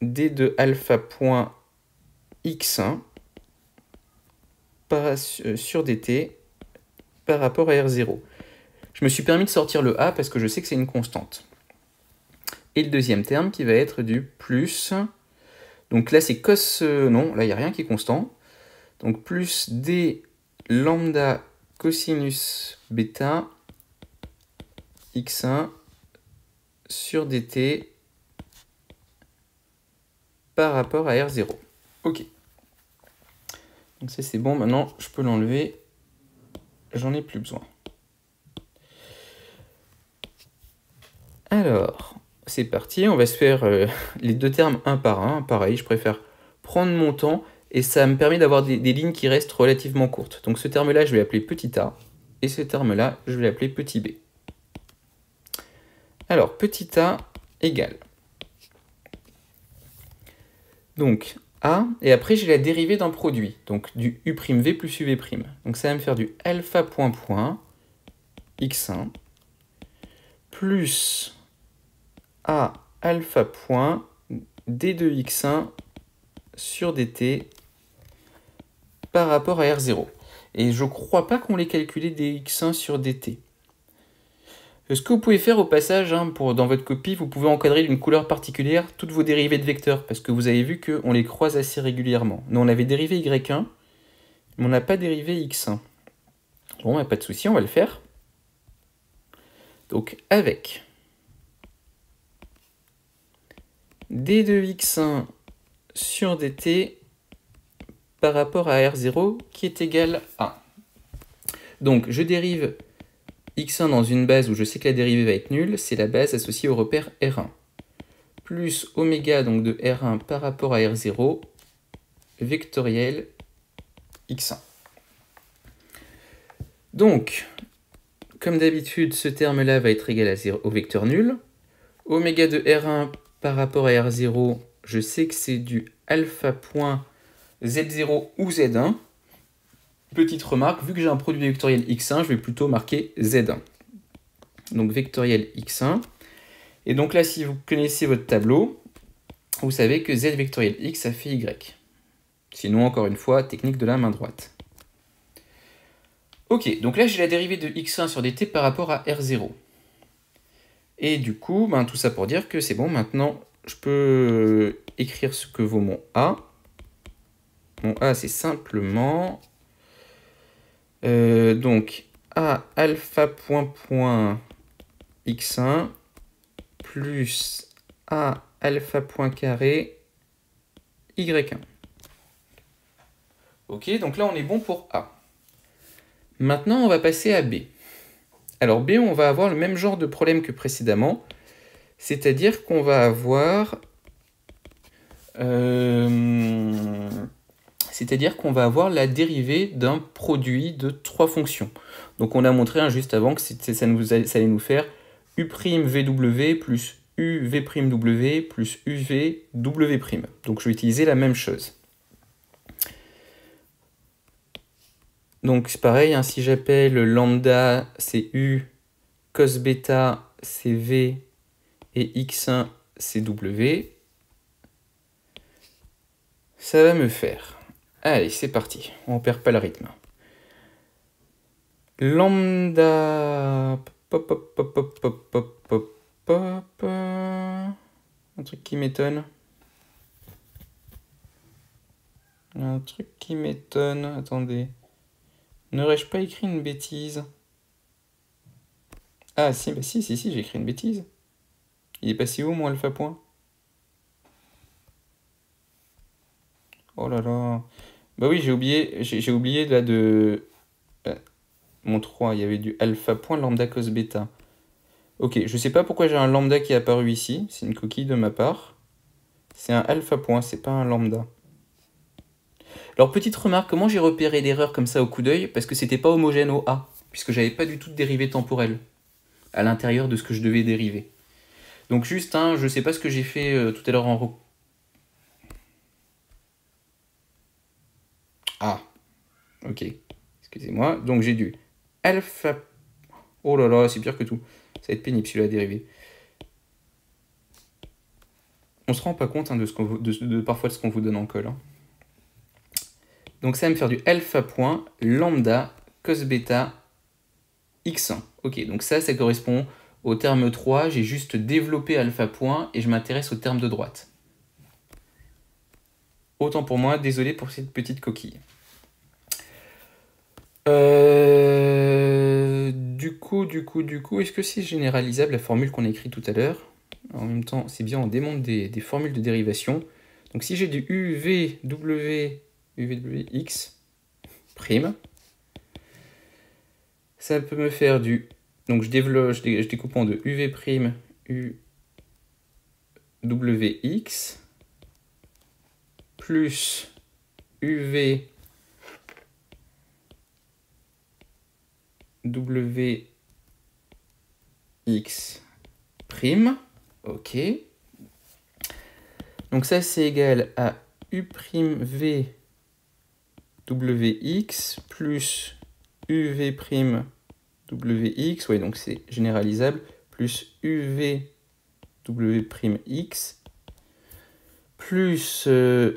d de alpha point x1 euh, sur dt par rapport à R0. Je me suis permis de sortir le A parce que je sais que c'est une constante. Et le deuxième terme qui va être du plus... Donc là, c'est cos... Euh, non, là, il n'y a rien qui est constant. Donc plus d lambda cosinus bêta x1 sur dt par rapport à R0. Ok. Donc ça c'est bon, maintenant je peux l'enlever. J'en ai plus besoin. Alors, c'est parti, on va se faire euh, les deux termes un par un. Pareil, je préfère prendre mon temps et ça me permet d'avoir des, lignes qui restent relativement courtes. Donc ce terme-là, je vais l'appeler petit a et ce terme-là, je vais l'appeler petit b. Alors, petit a égale. Donc, et après j'ai la dérivée d'un produit, donc du U'V plus UV'. Donc ça va me faire du alpha point point x1 plus A alpha point d 2 x1 sur dt par rapport à R0. Et je crois pas qu'on l'ait calculé dx1 sur dt. Ce que vous pouvez faire au passage, hein, pour, dans votre copie, vous pouvez encadrer d'une couleur particulière toutes vos dérivées de vecteurs, parce que vous avez vu qu'on les croise assez régulièrement. Nous, on avait dérivé y1, mais on n'a pas dérivé x1. Bon, pas de souci, on va le faire. Donc, avec d 2 x1 sur dt par rapport à r0 qui est égal à Donc, je dérive x1 dans une base où je sais que la dérivée va être nulle, c'est la base associée au repère R1. Plus oméga donc de R1 par rapport à R0, vectoriel x1. Donc, comme d'habitude, ce terme-là va être égal à au vecteur nul. Oméga de R1 par rapport à R0, je sais que c'est du alpha point Z0 ou Z1. Petite remarque, vu que j'ai un produit vectoriel x1, je vais plutôt marquer z1. Donc vectoriel x1. Et donc là, si vous connaissez votre tableau, vous savez que z vectoriel x, ça fait y. Sinon, encore une fois, technique de la main droite. Ok, donc là, j'ai la dérivée de x1 sur dt par rapport à r0. Et du coup, ben, tout ça pour dire que c'est bon, maintenant, je peux écrire ce que vaut mon a. Mon a, c'est simplement euh, donc A alpha point point x1 plus A alpha point carré y1. Ok, donc là on est bon pour A. Maintenant on va passer à B. Alors B, on va avoir le même genre de problème que précédemment, c'est-à-dire qu'on va avoir... Euh, c'est-à-dire qu'on va avoir la dérivée d'un produit de trois fonctions. Donc on a montré juste avant que ça, allait nous faire u'vw plus u'v'w plus uv'w'. Donc je vais utiliser la même chose. Donc c'est pareil, hein, si j'appelle lambda c'est u, cos beta c'est v et x1 c'est w, ça va me faire Allez, c'est parti, on perd pas le rythme. Lambda... Un truc qui m'étonne. Un truc qui m'étonne. Attendez. N'aurais-je pas écrit une bêtise Ah, si, bah, si, si, si, j'ai écrit une bêtise. Il est passé haut mon alpha point Oh là là. Bah oui, j'ai oublié, j'ai oublié là de... Euh, mon 3, il y avait du alpha point lambda cos bêta. Ok, je sais pas pourquoi j'ai un lambda qui est apparu ici. C'est une coquille de ma part. C'est un alpha point, c'est pas un lambda. Alors, petite remarque, comment j'ai repéré l'erreur comme ça au coup d'œil Parce que c'était pas homogène au A, puisque j'avais pas du tout de dérivée temporelle à l'intérieur de ce que je devais dériver. Donc juste, hein, je sais pas ce que j'ai fait euh, tout à l'heure en Ah, ok. Excusez-moi. Donc j'ai du alpha. Oh là là, c'est pire que tout. Ça va être pénible à à On se rend pas compte hein, de, ce de, parfois de ce qu'on vous donne en col. Hein. Donc ça va me faire du alpha point lambda cos beta x1. Ok, donc ça, ça correspond au terme 3. J'ai juste développé alpha point et je m'intéresse au terme de droite. Autant pour moi, désolé pour cette petite coquille. Euh, du coup, du coup, du coup, est-ce que c'est généralisable la formule qu'on a écrite tout à l'heure En même temps, c'est bien, on démonte des, formules de dérivation. Donc si j'ai du uvw prime, ça peut me faire du... Donc je, développe, je, découpe en deux uv prime, u, plus uv wx prime. Ok. Donc ça, c'est égal à u prime v wx plus uv prime wx. Oui, donc c'est généralisable. Plus uv w prime x plus uv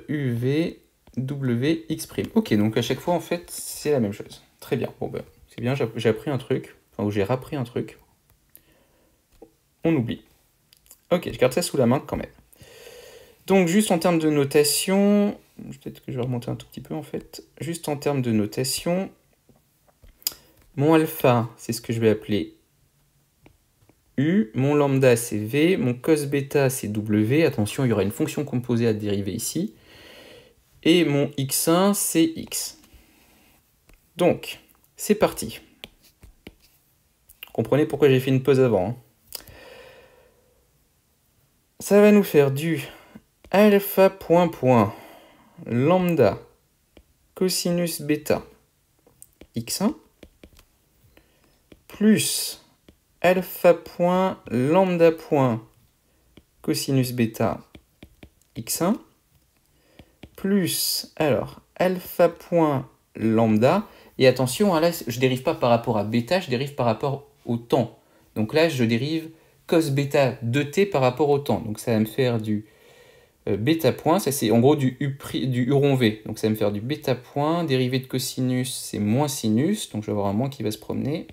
euh, w prime. Ok, donc à chaque fois, en fait, c'est la même chose. Très bien. Bon, ben. C'est bien, j'ai appris un truc, enfin, ou j'ai rappris un truc. On oublie. Ok, je garde ça sous la main quand même. Donc juste en termes de notation, peut-être que je vais remonter un tout petit peu en fait, juste en termes de notation, mon alpha, c'est ce que je vais appeler U, mon lambda c'est V, mon cos bêta c'est W, attention il y aura une fonction composée à dériver ici, et mon x1 c'est x. Donc, c'est parti. Comprenez pourquoi j'ai fait une pause avant. Hein. Ça va nous faire du alpha point point lambda cosinus bêta x1 plus alpha point lambda point cosinus bêta x1 plus alors alpha point lambda et attention, hein, là, je dérive pas par rapport à bêta, je dérive par rapport au temps. Donc là, je dérive cos bêta de t par rapport au temps. Donc ça va me faire du euh, bêta point, ça c'est en gros du u, du u rond v. Donc ça va me faire du bêta point, dérivé de cosinus, c'est moins sinus, donc je vais avoir un moins qui va se promener.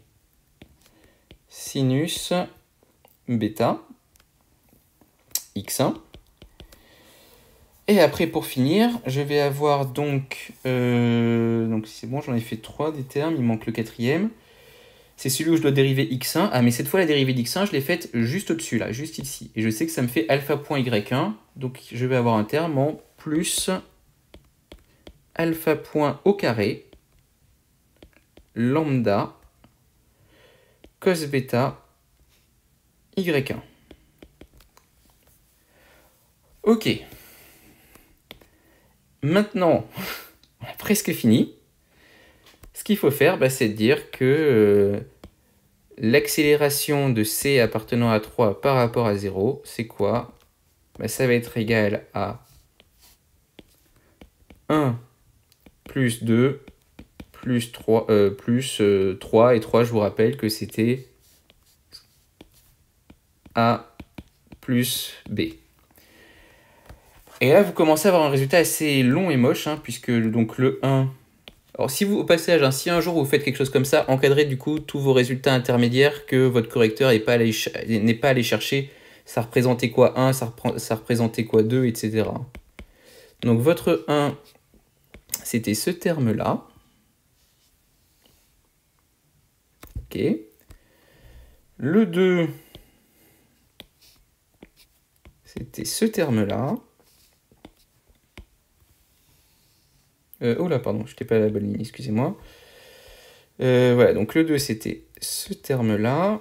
Sinus bêta x1 et après, pour finir, je vais avoir donc... Euh, donc c'est bon, j'en ai fait trois des termes, il manque le quatrième. C'est celui où je dois dériver x1. Ah, mais cette fois, la dérivée d'x1, je l'ai faite juste au-dessus, là, juste ici. Et je sais que ça me fait alphay 1 Donc je vais avoir un terme en plus alpha point au carré lambda cos bêta y1. Ok. Maintenant, on a presque fini. Ce qu'il faut faire, bah, c'est dire que euh, l'accélération de C appartenant à 3 par rapport à 0, c'est quoi bah, Ça va être égal à 1 plus 2 plus 3, 3 euh, euh, et 3, je vous rappelle que c'était A plus B. Et là, vous commencez à avoir un résultat assez long et moche, hein, puisque donc le 1... Alors si vous, au passage, hein, si un jour vous faites quelque chose comme ça, encadrez du coup tous vos résultats intermédiaires que votre correcteur n'est pas, allé chercher. Ça représentait quoi 1, ça, ça représentait quoi 2, etc. Donc votre 1, c'était ce terme-là. Ok. Le 2, c'était ce terme-là. Euh, oh là, pardon, je n'étais pas à la bonne ligne, excusez-moi. Euh, voilà, donc le 2, c'était ce terme-là.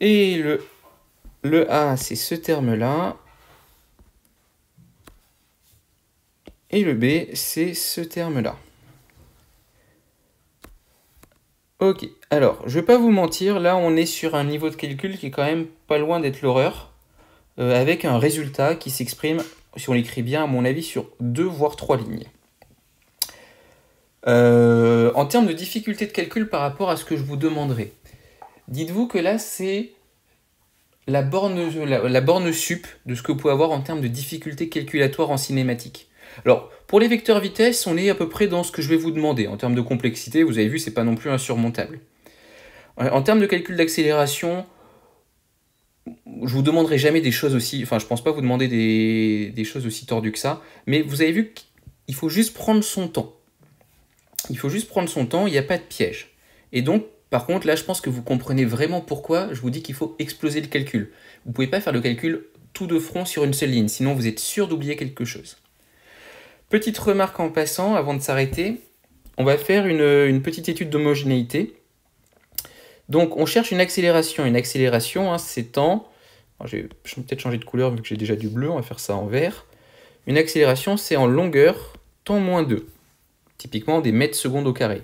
Et le, le A, c'est ce terme-là. Et le B, c'est ce terme-là. Ok, alors, je vais pas vous mentir, là on est sur un niveau de calcul qui est quand même pas loin d'être l'horreur. Euh, avec un résultat qui s'exprime, si on l'écrit bien, à mon avis, sur deux voire trois lignes. Euh, en termes de difficulté de calcul par rapport à ce que je vous demanderai, dites-vous que là, c'est la borne, la, borne sup de ce que vous pouvez avoir en termes de difficulté calculatoire en cinématique. Alors, pour les vecteurs vitesse, on est à peu près dans ce que je vais vous demander. En termes de complexité, vous avez vu, c'est pas non plus insurmontable. En termes de calcul d'accélération, je vous demanderai jamais des choses aussi. Enfin, je pense pas vous demander des, choses aussi tordues que ça. Mais vous avez vu qu'il faut juste prendre son temps. Il faut juste prendre son temps, il n'y a pas de piège. Et donc, par contre, là, je pense que vous comprenez vraiment pourquoi je vous dis qu'il faut exploser le calcul. Vous ne pouvez pas faire le calcul tout de front sur une seule ligne, sinon vous êtes sûr d'oublier quelque chose. Petite remarque en passant, avant de s'arrêter, on va faire une petite étude d'homogénéité. Donc on cherche une accélération. Une accélération c'est hein, en... Je vais peut-être changer de couleur vu que j'ai déjà du bleu, on va faire ça en vert. Une accélération, c'est en longueur, temps moins 2. Typiquement des mètres secondes au carré.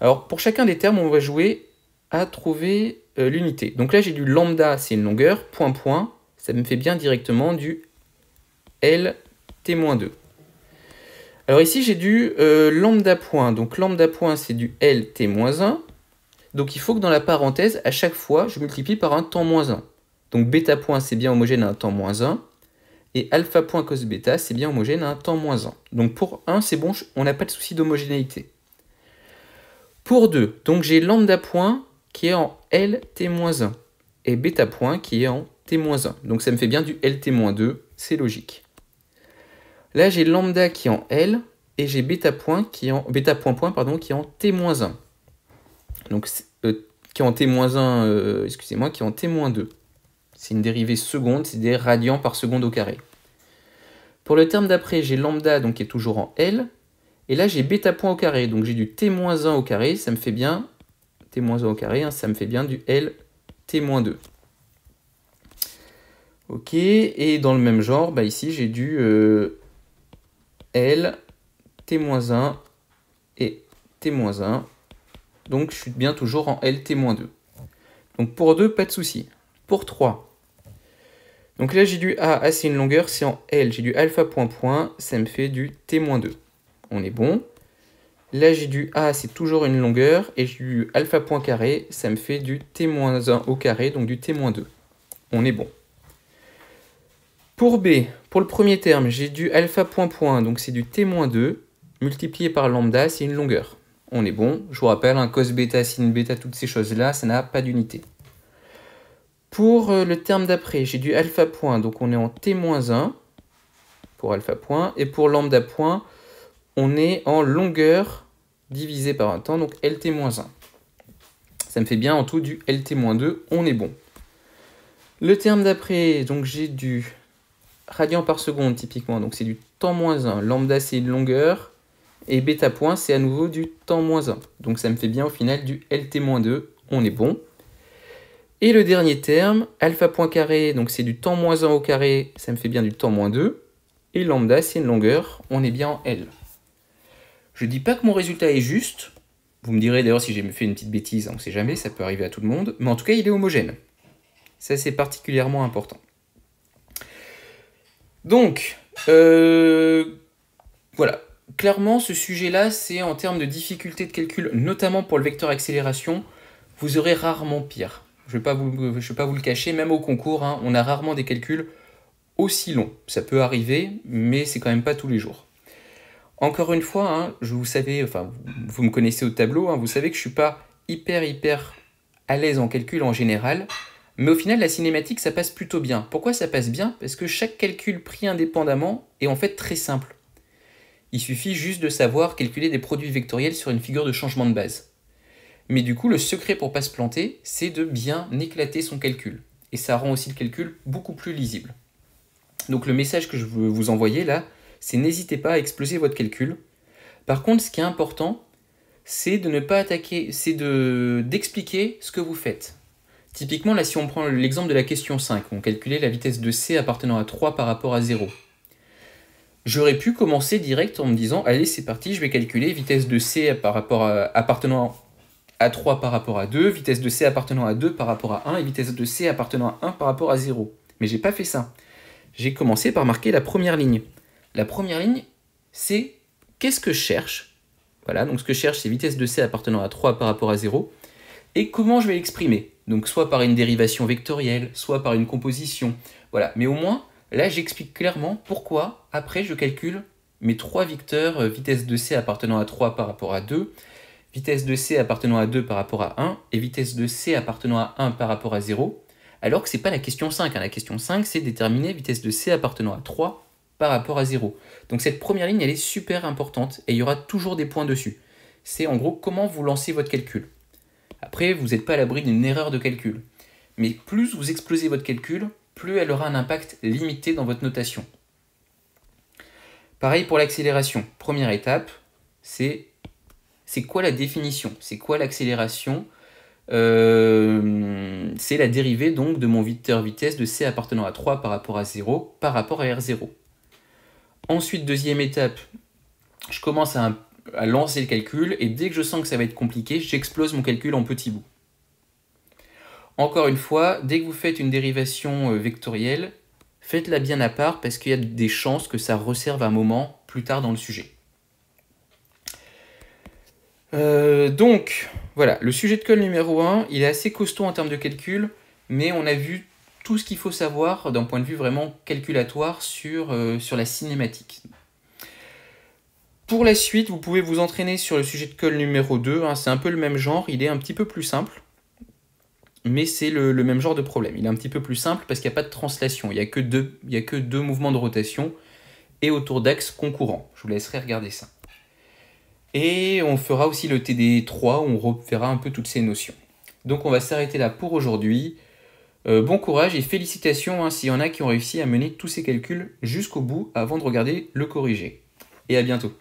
Alors pour chacun des termes, on va jouer à trouver euh, l'unité. Donc là j'ai du lambda, c'est une longueur, point point, ça me fait bien directement du L T-2. Alors ici j'ai du euh, lambda point, donc lambda point c'est du L T-1, donc il faut que dans la parenthèse, à chaque fois, je multiplie par un temps moins 1. Donc bêta point, c'est bien homogène à un temps moins 1. Et alpha point cos bêta, c'est bien homogène à un temps moins 1. Donc pour 1, c'est bon, on n'a pas de souci d'homogénéité. Pour 2, donc j'ai lambda point qui est en LT-1 et bêta point qui est en T-1. moins Donc ça me fait bien du LT-2, c'est logique. Là, j'ai lambda qui est en L et j'ai bêta point qui est en bêta point point pardon qui est en T-1 donc euh, qui ont T-1, euh, excusez-moi, qui ont T-2. C'est une dérivée seconde, c'est des radians par seconde au carré. Pour le terme d'après, j'ai lambda, donc qui est toujours en L, et là j'ai bêta point au carré, donc j'ai du T-1 au carré, ça me fait bien, t au carré, hein, ça me fait bien du L T-2. Ok, et dans le même genre, bah, ici j'ai du euh, L T-1 et T-1 donc je suis bien toujours en L-2. Donc pour 2, pas de souci. Pour 3, donc là j'ai du A c'est une longueur, c'est en L, j'ai du alpha point point, ça me fait du T-2. On est bon. Là j'ai du A, c'est toujours une longueur, et j'ai du alpha point carré, ça me fait du T-1 au carré, donc du T-2. On est bon. Pour B, pour le premier terme, j'ai du alpha point point, donc c'est du T-2, multiplié par lambda, c'est une longueur on est bon. Je vous rappelle, un cos bêta, sin bêta, toutes ces choses-là, ça n'a pas d'unité. Pour euh, le terme d'après, j'ai du alpha point, donc on est en t-1 pour alpha point, et pour lambda point, on est en longueur divisée par un temps, donc lt-1. Ça me fait bien en tout du lt-2, on est bon. Le terme d'après, donc j'ai du radian par seconde typiquement, donc c'est du temps moins 1. Lambda c'est une longueur, et bêta point, c'est à nouveau du temps moins 1. Donc ça me fait bien au final du LT-2, on est bon. Et le dernier terme, alpha point carré, donc c'est du temps moins 1 au carré, ça me fait bien du temps moins 2. Et lambda, c'est une longueur, on est bien en L. Je ne dis pas que mon résultat est juste. Vous me direz d'ailleurs si j'ai fait une petite bêtise, on ne sait jamais, ça peut arriver à tout le monde. Mais en tout cas, il est homogène. Ça, c'est particulièrement important. Donc, euh, voilà, clairement, ce sujet-là, c'est en termes de difficulté de calcul, notamment pour le vecteur accélération, vous aurez rarement pire. Je ne vais, pas vous le cacher, même au concours, hein, on a rarement des calculs aussi longs. Ça peut arriver, mais c'est quand même pas tous les jours. Encore une fois, hein, je vous savez, enfin, vous me connaissez au tableau, hein, vous savez que je suis pas hyper hyper à l'aise en calcul en général, mais au final la cinématique ça passe plutôt bien. Pourquoi ça passe bien Parce que chaque calcul pris indépendamment est en fait très simple. Il suffit juste de savoir calculer des produits vectoriels sur une figure de changement de base. Mais du coup, le secret pour pas se planter, c'est de bien éclater son calcul. Et ça rend aussi le calcul beaucoup plus lisible. Donc le message que je veux vous envoyer là, c'est n'hésitez pas à exploser votre calcul. Par contre, ce qui est important, c'est de ne pas attaquer, c'est d'expliquer ce que vous faites. Typiquement, là, si on prend l'exemple de la question 5, on calculait la vitesse de C appartenant à 3 par rapport à 0 j'aurais pu commencer direct en me disant allez c'est parti je vais calculer vitesse de C par rapport appartenant à 3 par rapport à 2, vitesse de C appartenant à 2 par rapport à 1 et vitesse de C appartenant à 1 par rapport à 0. Mais j'ai pas fait ça. J'ai commencé par marquer la première ligne. La première ligne c'est qu'est-ce que je cherche Voilà, donc ce que je cherche c'est vitesse de C appartenant à 3 par rapport à 0 et comment je vais l'exprimer. Donc soit par une dérivation vectorielle, soit par une composition. Voilà, mais au moins là j'explique clairement pourquoi après, je calcule mes trois vecteurs euh, vitesse de C appartenant à 3 par rapport à 2, vitesse de C appartenant à 2 par rapport à 1 et vitesse de C appartenant à 1 par rapport à 0, alors que ce n'est pas la question 5. Hein. La question 5, c'est déterminer vitesse de C appartenant à 3 par rapport à 0. Donc cette première ligne, elle est super importante et il y aura toujours des points dessus. C'est en gros comment vous lancez votre calcul. Après, vous n'êtes pas à l'abri d'une erreur de calcul. Mais plus vous explosez votre calcul, plus elle aura un impact limité dans votre notation. Pareil pour l'accélération. Première étape, c'est c'est quoi la définition C'est quoi l'accélération euh, C'est la dérivée donc de mon vecteur vitesse de c appartenant à 3 par rapport à 0 par rapport à r0. Ensuite, deuxième étape, je commence à, à lancer le calcul et dès que je sens que ça va être compliqué, j'explose mon calcul en petits bouts. Encore une fois, dès que vous faites une dérivation euh, vectorielle, faites-la bien à part parce qu'il y a des chances que ça resserve un moment plus tard dans le sujet. Euh, donc, voilà, le sujet de colle numéro 1, il est assez costaud en termes de calcul, mais on a vu tout ce qu'il faut savoir d'un point de vue vraiment calculatoire sur, euh, sur la cinématique. Pour la suite, vous pouvez vous entraîner sur le sujet de colle numéro 2, hein. c'est un peu le même genre, il est un petit peu plus simple mais c'est le, même genre de problème. Il est un petit peu plus simple parce qu'il n'y a pas de translation, il n'y a, que deux, a que deux mouvements de rotation et autour d'axes concurrents. Je vous laisserai regarder ça. Et on fera aussi le TD3 où on reverra un peu toutes ces notions. Donc on va s'arrêter là pour aujourd'hui. Euh, bon courage et félicitations hein, s'il y en a qui ont réussi à mener tous ces calculs jusqu'au bout avant de regarder le corrigé. Et à bientôt.